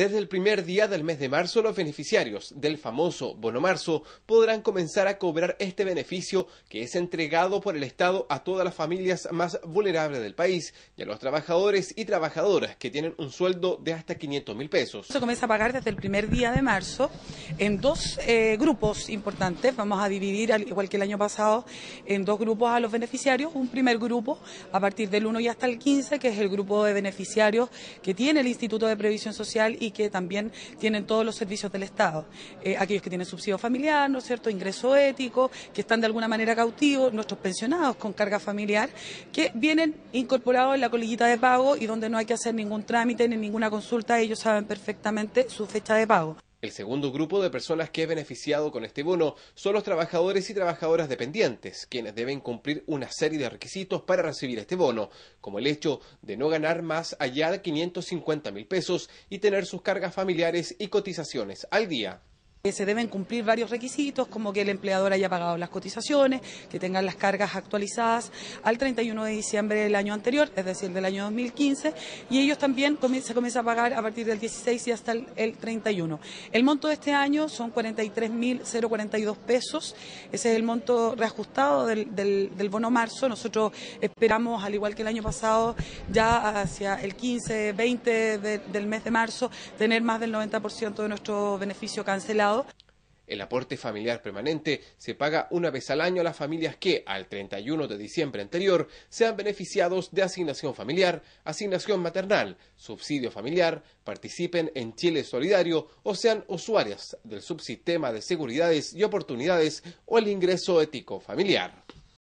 Desde el primer día del mes de marzo, los beneficiarios del famoso bono marzo podrán comenzar a cobrar este beneficio que es entregado por el Estado a todas las familias más vulnerables del país y a los trabajadores y trabajadoras que tienen un sueldo de hasta 500 mil pesos. Se comienza a pagar desde el primer día de marzo en dos eh, grupos importantes. Vamos a dividir, al igual que el año pasado, en dos grupos a los beneficiarios. Un primer grupo a partir del 1 y hasta el 15, que es el grupo de beneficiarios que tiene el Instituto de Previsión Social y que también tienen todos los servicios del Estado. Eh, aquellos que tienen subsidio familiar, ¿no es cierto?, ingreso ético, que están de alguna manera cautivos, nuestros pensionados con carga familiar, que vienen incorporados en la colillita de pago y donde no hay que hacer ningún trámite ni ninguna consulta, ellos saben perfectamente su fecha de pago. El segundo grupo de personas que es beneficiado con este bono son los trabajadores y trabajadoras dependientes, quienes deben cumplir una serie de requisitos para recibir este bono, como el hecho de no ganar más allá de 550 mil pesos y tener sus cargas familiares y cotizaciones al día. Se deben cumplir varios requisitos, como que el empleador haya pagado las cotizaciones, que tengan las cargas actualizadas al 31 de diciembre del año anterior, es decir, del año 2015, y ellos también se comienza a pagar a partir del 16 y hasta el, 31. El monto de este año son 43.042 pesos, ese es el monto reajustado del, bono marzo. Nosotros esperamos, al igual que el año pasado, ya hacia el 15, 20 del mes de marzo, tener más del 90% de nuestro beneficio cancelado el aporte familiar permanente se paga una vez al año a las familias que, al 31 de diciembre anterior, sean beneficiados de asignación familiar, asignación maternal, subsidio familiar, participen en Chile Solidario o sean usuarias del subsistema de seguridades y oportunidades o el ingreso ético familiar.